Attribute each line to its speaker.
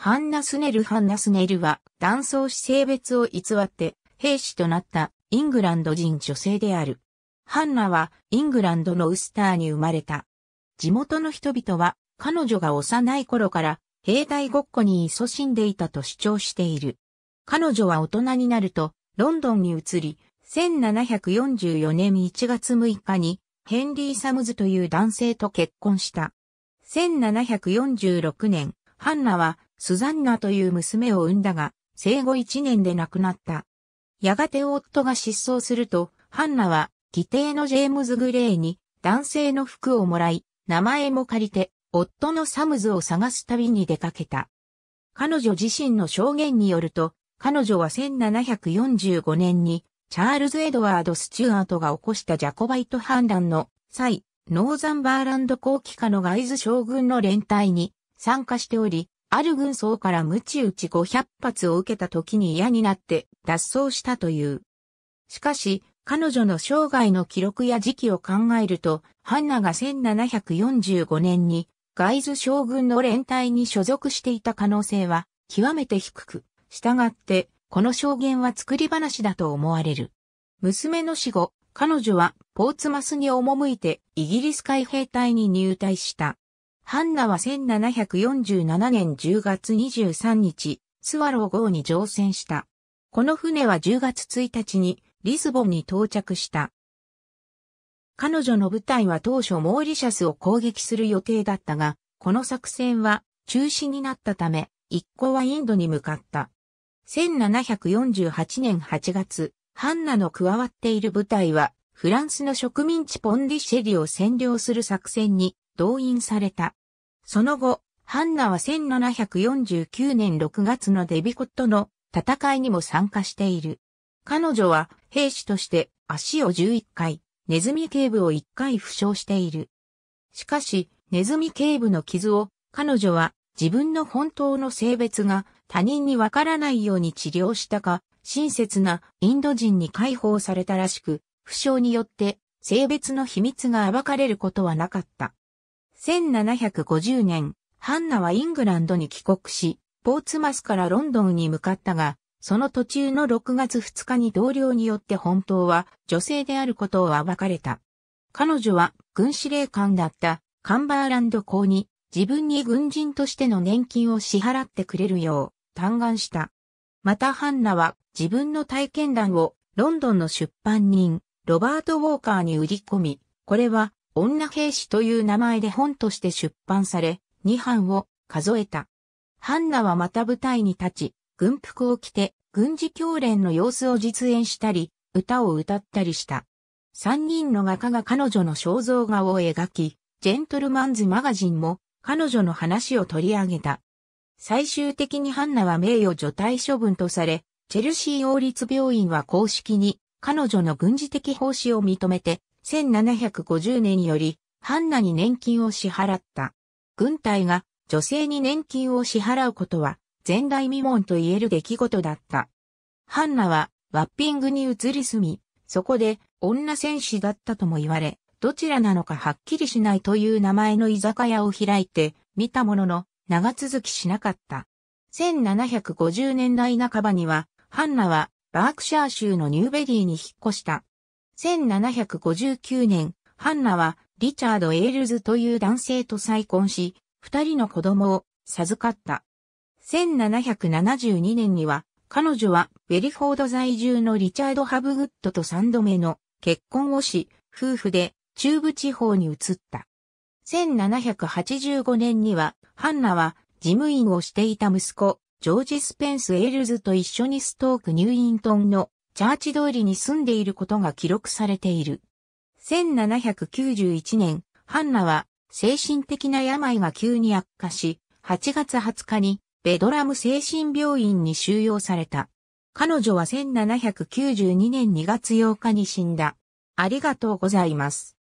Speaker 1: ハンナスネル・ハンナスネルは、男装し性別を偽って、兵士となったイングランド人女性である。ハンナは、イングランドのウスターに生まれた。地元の人々は、彼女が幼い頃から、兵隊ごっこに勤しんでいたと主張している。彼女は大人になると、ロンドンに移り、1744年1月6日に、ヘンリー・サムズという男性と結婚した。1746年、ハンナはスザンナという娘を産んだが、生後1年で亡くなった。やがて夫が失踪すると、ハンナは、義弟のジェームズ・グレイに、男性の服をもらい、名前も借りて、夫のサムズを探す旅に出かけた。彼女自身の証言によると、彼女は1745年に、チャールズ・エドワード・スチュアートが起こしたジャコバイト判断の際、ノーザンバーランド後期下のガイズ将軍の連帯に参加しており、ある軍曹から無知打ち500発を受けた時に嫌になって脱走したという。しかし、彼女の生涯の記録や時期を考えると、ハンナが1745年にガイズ将軍の連隊に所属していた可能性は極めて低く、従って、この証言は作り話だと思われる。娘の死後、彼女はポーツマスに赴いてイギリス海兵隊に入隊した。ハンナは1747年10月23日、スワロー号に乗船した。この船は10月1日にリスボンに到着した。彼女の部隊は当初モーリシャスを攻撃する予定だったが、この作戦は中止になったため、一行はインドに向かった。1748年8月、ハンナの加わっている部隊は、フランスの植民地ポンディシェリを占領する作戦に動員された。その後、ハンナは1749年6月のデビコットの戦いにも参加している。彼女は兵士として足を11回、ネズミ警部を1回負傷している。しかし、ネズミ警部の傷を彼女は自分の本当の性別が他人にわからないように治療したか、親切なインド人に解放されたらしく、負傷によって性別の秘密が暴かれることはなかった。1750年、ハンナはイングランドに帰国し、ポーツマスからロンドンに向かったが、その途中の6月2日に同僚によって本当は女性であることを暴かれた。彼女は軍司令官だったカンバーランド公に自分に軍人としての年金を支払ってくれるよう嘆願した。またハンナは自分の体験談をロンドンの出版人ロバート・ウォーカーに売り込み、これは女兵士という名前で本として出版され、2版を数えた。ハンナはまた舞台に立ち、軍服を着て、軍事教練の様子を実演したり、歌を歌ったりした。三人の画家が彼女の肖像画を描き、ジェントルマンズマガジンも彼女の話を取り上げた。最終的にハンナは名誉除隊処分とされ、チェルシー王立病院は公式に彼女の軍事的奉仕を認めて1750年より、ハンナに年金を支払った。軍隊が女性に年金を支払うことは、前代未聞と言える出来事だった。ハンナは、ワッピングに移り住み、そこで女戦士だったとも言われ、どちらなのかはっきりしないという名前の居酒屋を開いて見たものの長続きしなかった。1750年代半ばには、ハンナはバークシャー州のニューベリーに引っ越した。1759年、ハンナはリチャード・エールズという男性と再婚し、二人の子供を授かった。1772年には、彼女はウェリフォード在住のリチャード・ハブグッドと三度目の結婚をし、夫婦で中部地方に移った。1785年には、ハンナは事務員をしていた息子、ジョージ・スペンス・エールズと一緒にストーク・ニューイントンのチャーチ通りに住んでいることが記録されている。1791年、ハンナは精神的な病が急に悪化し、8月20日にベドラム精神病院に収容された。彼女は1792年2月8日に死んだ。ありがとうございます。